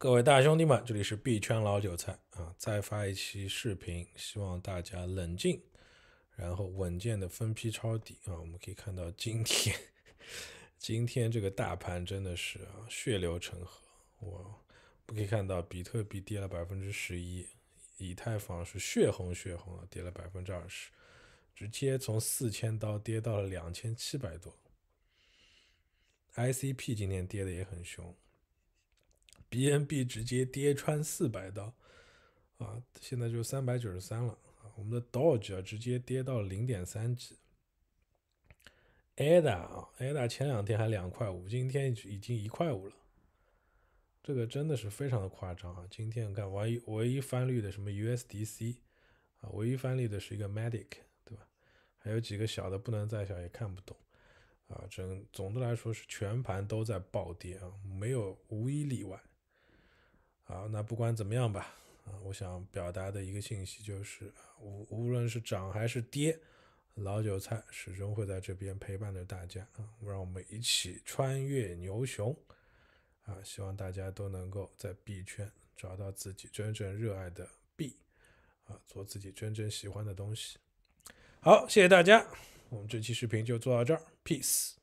各位大兄弟们，这里是币圈老韭菜啊，再发一期视频，希望大家冷静，然后稳健的分批抄底啊。我们可以看到今天，今天这个大盘真的是啊血流成河，我不可以看到比特币跌了百分之十一，以太坊是血红血红啊，跌了百分之二十，直接从四千刀跌到了两千七百多，ICP 今天跌的也很凶。B N B 直接跌穿四百刀，啊，现在就三百九十三了啊。我们的 Doge 啊，直接跌到零点三几。Ada 啊，Ada 前两天还两块五，今天已经一块五了。这个真的是非常的夸张啊。今天你看唯一唯一翻绿的什么 U S D C 啊，唯一翻绿的是一个 Medic，对吧？还有几个小的不能再小，也看不懂啊。整总的来说是全盘都在暴跌啊，没有无一例外。好，那不管怎么样吧，啊，我想表达的一个信息就是，无无论是涨还是跌，老韭菜始终会在这边陪伴着大家啊，让我们一起穿越牛熊，啊，希望大家都能够在币圈找到自己真正热爱的币，啊，做自己真正喜欢的东西。好，谢谢大家，我们这期视频就做到这儿，peace。